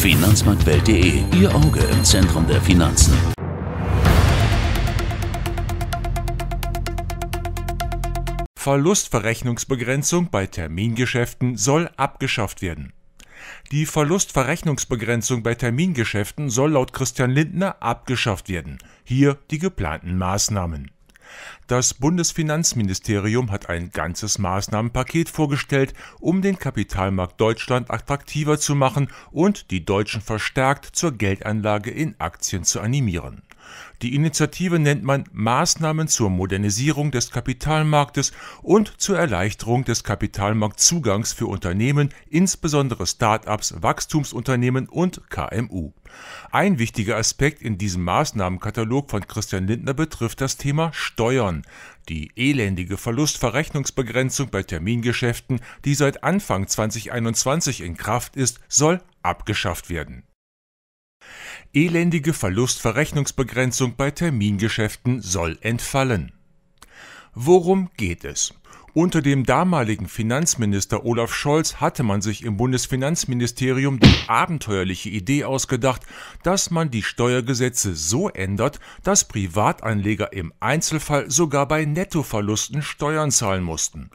Finanzmarktwelt.de, Ihr Auge im Zentrum der Finanzen. Verlustverrechnungsbegrenzung bei Termingeschäften soll abgeschafft werden. Die Verlustverrechnungsbegrenzung bei Termingeschäften soll laut Christian Lindner abgeschafft werden. Hier die geplanten Maßnahmen. Das Bundesfinanzministerium hat ein ganzes Maßnahmenpaket vorgestellt, um den Kapitalmarkt Deutschland attraktiver zu machen und die Deutschen verstärkt zur Geldanlage in Aktien zu animieren die Initiative nennt man Maßnahmen zur Modernisierung des Kapitalmarktes und zur Erleichterung des Kapitalmarktzugangs für Unternehmen, insbesondere Start-ups, Wachstumsunternehmen und KMU. Ein wichtiger Aspekt in diesem Maßnahmenkatalog von Christian Lindner betrifft das Thema Steuern. Die elendige Verlustverrechnungsbegrenzung bei Termingeschäften, die seit Anfang 2021 in Kraft ist, soll abgeschafft werden. Elendige Verlustverrechnungsbegrenzung bei Termingeschäften soll entfallen. Worum geht es? Unter dem damaligen Finanzminister Olaf Scholz hatte man sich im Bundesfinanzministerium die abenteuerliche Idee ausgedacht, dass man die Steuergesetze so ändert, dass Privatanleger im Einzelfall sogar bei Nettoverlusten Steuern zahlen mussten.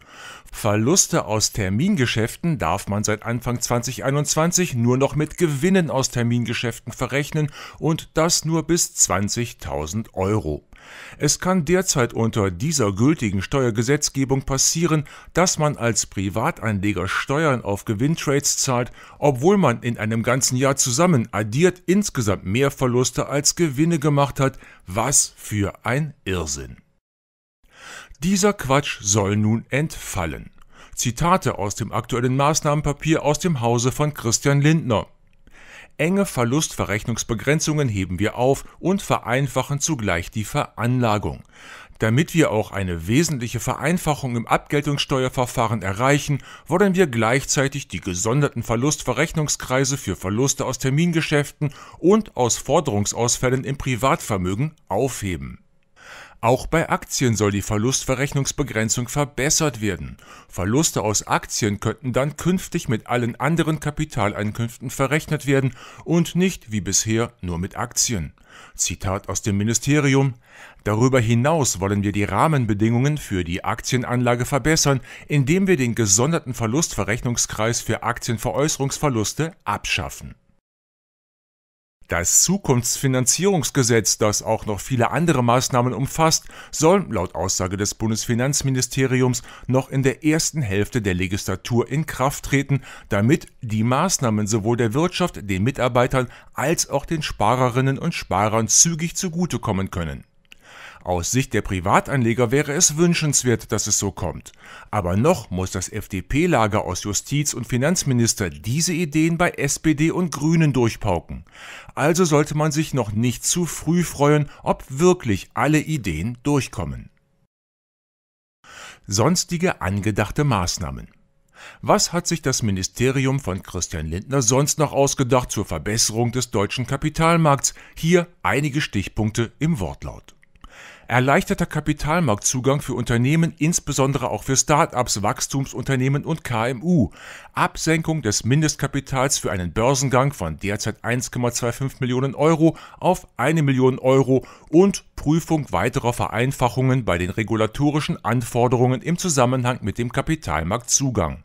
Verluste aus Termingeschäften darf man seit Anfang 2021 nur noch mit Gewinnen aus Termingeschäften verrechnen und das nur bis 20.000 Euro. Es kann derzeit unter dieser gültigen Steuergesetzgebung passieren, dass man als Privatanleger Steuern auf Gewinntrades zahlt, obwohl man in einem ganzen Jahr zusammen addiert insgesamt mehr Verluste als Gewinne gemacht hat. Was für ein Irrsinn. Dieser Quatsch soll nun entfallen. Zitate aus dem aktuellen Maßnahmenpapier aus dem Hause von Christian Lindner. Enge Verlustverrechnungsbegrenzungen heben wir auf und vereinfachen zugleich die Veranlagung. Damit wir auch eine wesentliche Vereinfachung im Abgeltungssteuerverfahren erreichen, wollen wir gleichzeitig die gesonderten Verlustverrechnungskreise für Verluste aus Termingeschäften und aus Forderungsausfällen im Privatvermögen aufheben. Auch bei Aktien soll die Verlustverrechnungsbegrenzung verbessert werden. Verluste aus Aktien könnten dann künftig mit allen anderen Kapitaleinkünften verrechnet werden und nicht wie bisher nur mit Aktien. Zitat aus dem Ministerium Darüber hinaus wollen wir die Rahmenbedingungen für die Aktienanlage verbessern, indem wir den gesonderten Verlustverrechnungskreis für Aktienveräußerungsverluste abschaffen. Das Zukunftsfinanzierungsgesetz, das auch noch viele andere Maßnahmen umfasst, soll laut Aussage des Bundesfinanzministeriums noch in der ersten Hälfte der Legislatur in Kraft treten, damit die Maßnahmen sowohl der Wirtschaft, den Mitarbeitern als auch den Sparerinnen und Sparern zügig zugutekommen können. Aus Sicht der Privatanleger wäre es wünschenswert, dass es so kommt. Aber noch muss das FDP-Lager aus Justiz- und Finanzminister diese Ideen bei SPD und Grünen durchpauken. Also sollte man sich noch nicht zu früh freuen, ob wirklich alle Ideen durchkommen. Sonstige angedachte Maßnahmen. Was hat sich das Ministerium von Christian Lindner sonst noch ausgedacht zur Verbesserung des deutschen Kapitalmarkts? Hier einige Stichpunkte im Wortlaut. Erleichterter Kapitalmarktzugang für Unternehmen, insbesondere auch für Start-ups, Wachstumsunternehmen und KMU. Absenkung des Mindestkapitals für einen Börsengang von derzeit 1,25 Millionen Euro auf 1 Million Euro und Prüfung weiterer Vereinfachungen bei den regulatorischen Anforderungen im Zusammenhang mit dem Kapitalmarktzugang.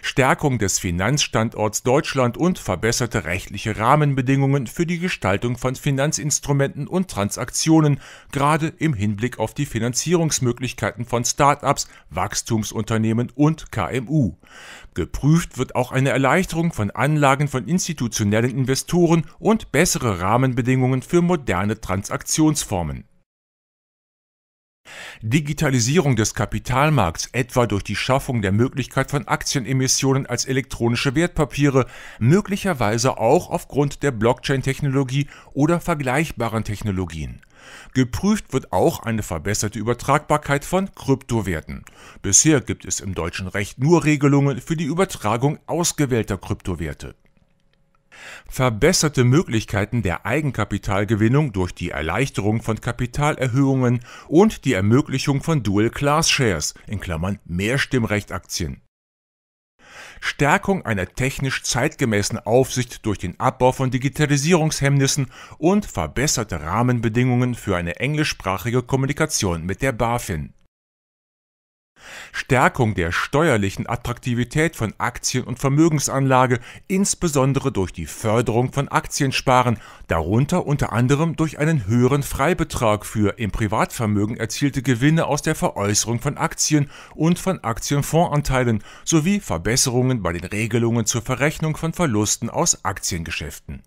Stärkung des Finanzstandorts Deutschland und verbesserte rechtliche Rahmenbedingungen für die Gestaltung von Finanzinstrumenten und Transaktionen, gerade im Hinblick auf die Finanzierungsmöglichkeiten von Start-ups, Wachstumsunternehmen und KMU. Geprüft wird auch eine Erleichterung von Anlagen von institutionellen Investoren und bessere Rahmenbedingungen für moderne Transaktionsformen Digitalisierung des Kapitalmarkts, etwa durch die Schaffung der Möglichkeit von Aktienemissionen als elektronische Wertpapiere, möglicherweise auch aufgrund der Blockchain-Technologie oder vergleichbaren Technologien. Geprüft wird auch eine verbesserte Übertragbarkeit von Kryptowerten. Bisher gibt es im deutschen Recht nur Regelungen für die Übertragung ausgewählter Kryptowerte verbesserte Möglichkeiten der Eigenkapitalgewinnung durch die Erleichterung von Kapitalerhöhungen und die Ermöglichung von Dual-Class-Shares in Klammern (Mehrstimmrechtaktien). Stärkung einer technisch zeitgemäßen Aufsicht durch den Abbau von Digitalisierungshemmnissen und verbesserte Rahmenbedingungen für eine englischsprachige Kommunikation mit der BaFin Stärkung der steuerlichen Attraktivität von Aktien- und Vermögensanlage, insbesondere durch die Förderung von Aktiensparen, darunter unter anderem durch einen höheren Freibetrag für im Privatvermögen erzielte Gewinne aus der Veräußerung von Aktien und von Aktienfondsanteilen sowie Verbesserungen bei den Regelungen zur Verrechnung von Verlusten aus Aktiengeschäften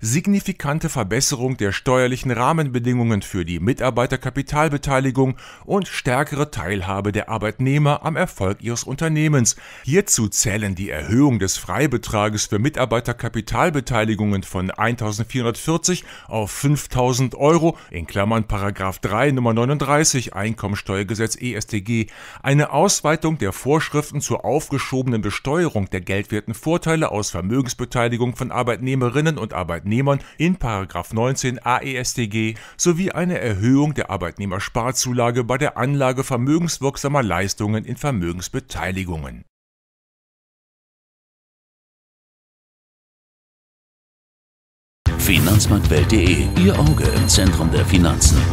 signifikante Verbesserung der steuerlichen Rahmenbedingungen für die Mitarbeiterkapitalbeteiligung und stärkere Teilhabe der Arbeitnehmer am Erfolg ihres Unternehmens. Hierzu zählen die Erhöhung des Freibetrages für Mitarbeiterkapitalbeteiligungen von 1440 auf 5000 Euro in Klammern Paragraph 3 Nummer 39 Einkommensteuergesetz ESTG, eine Ausweitung der Vorschriften zur aufgeschobenen Besteuerung der geldwerten Vorteile aus Vermögensbeteiligung von Arbeitnehmerinnen und Arbeitnehmern Arbeitnehmern in 19 AESDG sowie eine Erhöhung der Arbeitnehmersparzulage bei der Anlage vermögenswirksamer Leistungen in Vermögensbeteiligungen. Finanzmarktwelt.de Ihr Auge im Zentrum der Finanzen.